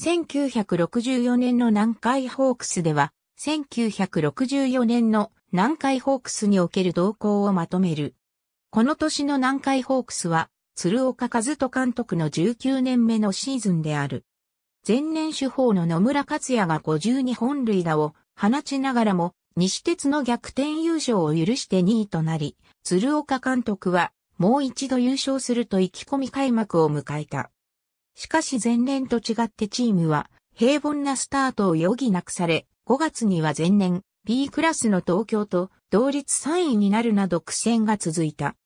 1964年の南海ホークスでは、1964年の南海ホークスにおける動向をまとめる。この年の南海ホークスは、鶴岡和人監督の19年目のシーズンである。前年主砲の野村克也が52本塁打を放ちながらも、西鉄の逆転優勝を許して2位となり、鶴岡監督は、もう一度優勝すると意気込み開幕を迎えた。しかし前年と違ってチームは平凡なスタートを余儀なくされ、5月には前年 B クラスの東京と同率3位になるなど苦戦が続いた。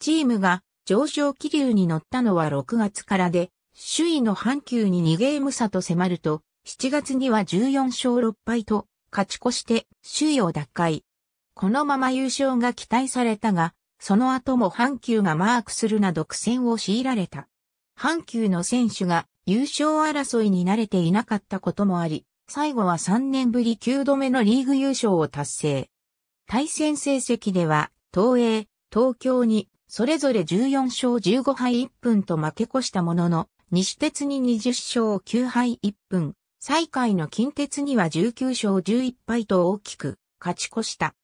チームが上昇気流に乗ったのは6月からで、首位の阪急に2ゲーム差と迫ると、7月には14勝6敗と勝ち越して首位を奪回。このまま優勝が期待されたが、その後も阪急がマークするなど苦戦を強いられた。阪急の選手が優勝争いに慣れていなかったこともあり、最後は3年ぶり9度目のリーグ優勝を達成。対戦成績では、東映、東京に、それぞれ14勝15敗1分と負け越したものの、西鉄に20勝9敗1分、最下位の近鉄には19勝11敗と大きく勝ち越した。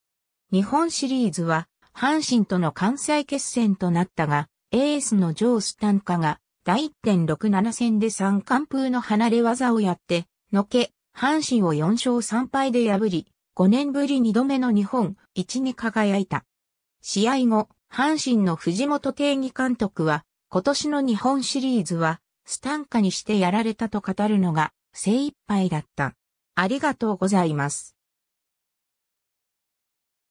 日本シリーズは、阪神との関西決戦となったが、エースのジョー・スタンカが第1.67戦で三冠風の離れ技をやって、のけ、阪神を4勝3敗で破り、5年ぶり2度目の日本一に輝いた。試合後、阪神の藤本定義監督は、今年の日本シリーズは、スタンカにしてやられたと語るのが精一杯だった。ありがとうございます。